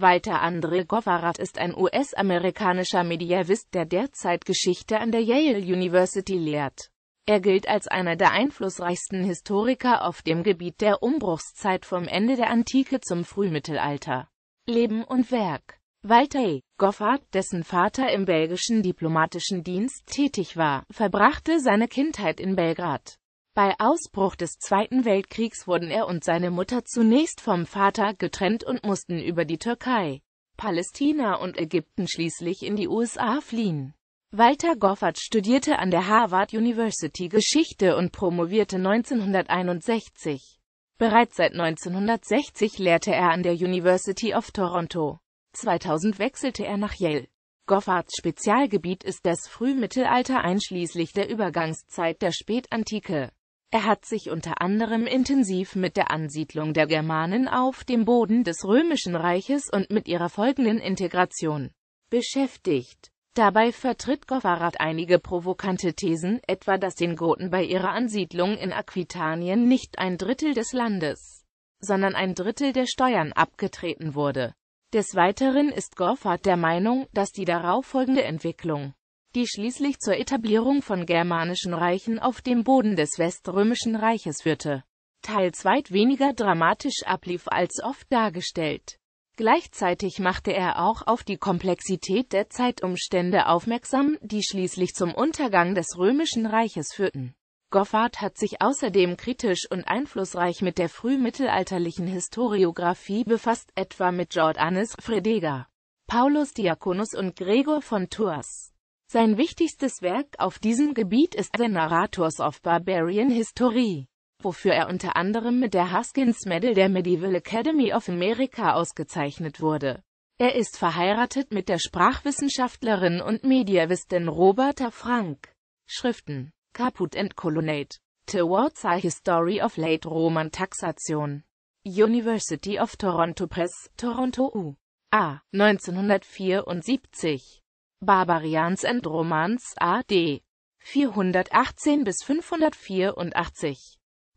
Walter Andre Goffarath ist ein US-amerikanischer Mediävist, der derzeit Geschichte an der Yale University lehrt. Er gilt als einer der einflussreichsten Historiker auf dem Gebiet der Umbruchszeit vom Ende der Antike zum Frühmittelalter. Leben und Werk Walter E. Goffard, dessen Vater im belgischen diplomatischen Dienst tätig war, verbrachte seine Kindheit in Belgrad. Bei Ausbruch des Zweiten Weltkriegs wurden er und seine Mutter zunächst vom Vater getrennt und mussten über die Türkei, Palästina und Ägypten schließlich in die USA fliehen. Walter Goffert studierte an der Harvard University Geschichte und promovierte 1961. Bereits seit 1960 lehrte er an der University of Toronto. 2000 wechselte er nach Yale. Goffards Spezialgebiet ist das Frühmittelalter einschließlich der Übergangszeit der Spätantike. Er hat sich unter anderem intensiv mit der Ansiedlung der Germanen auf dem Boden des Römischen Reiches und mit ihrer folgenden Integration beschäftigt. Dabei vertritt Goffard einige provokante Thesen, etwa dass den Goten bei ihrer Ansiedlung in Aquitanien nicht ein Drittel des Landes, sondern ein Drittel der Steuern abgetreten wurde. Des Weiteren ist Goffard der Meinung, dass die darauffolgende Entwicklung die schließlich zur Etablierung von germanischen Reichen auf dem Boden des Weströmischen Reiches führte. Teils weit weniger dramatisch ablief als oft dargestellt. Gleichzeitig machte er auch auf die Komplexität der Zeitumstände aufmerksam, die schließlich zum Untergang des Römischen Reiches führten. Goffard hat sich außerdem kritisch und einflussreich mit der frühmittelalterlichen Historiographie befasst, etwa mit Jordanes Fredega, Paulus Diakonus und Gregor von Tours. Sein wichtigstes Werk auf diesem Gebiet ist The Narrators of Barbarian History, wofür er unter anderem mit der Haskins Medal der Medieval Academy of America ausgezeichnet wurde. Er ist verheiratet mit der Sprachwissenschaftlerin und Mediawistin Roberta Frank. Schriften Caput and Colonnade Towards a History of Late Roman Taxation University of Toronto Press, Toronto U. A. 1974 Barbarians and Romans AD 418 bis 584.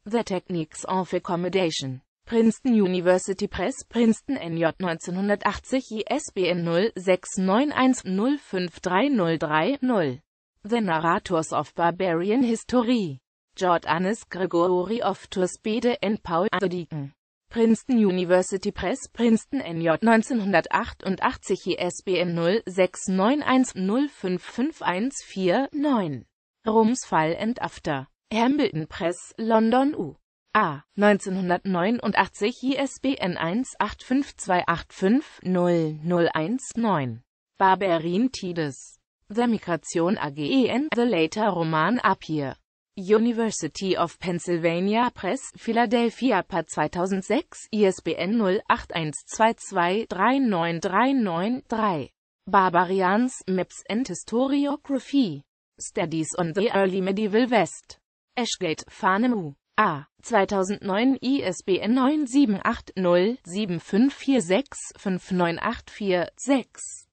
The Techniques of Accommodation. Princeton University Press, Princeton NJ 1980 ISBN 0691053030. The Narrators of Barbarian History. Jordanes Gregory of Tuspede and Paul Deacon. Princeton University Press, Princeton NJ 1988 ISBN 0691055514-9. Rumsfall and After. Hamilton Press, London U. A. 1989 ISBN 1852850019. Barberin Tides. The Migration AGEN, the Later Roman Appear. University of Pennsylvania Press, Philadelphia per 2006, ISBN 0812239393-3. Barbarians, Maps and Historiography. Studies on the Early Medieval West. Ashgate, Farnham A. 2009 ISBN 9780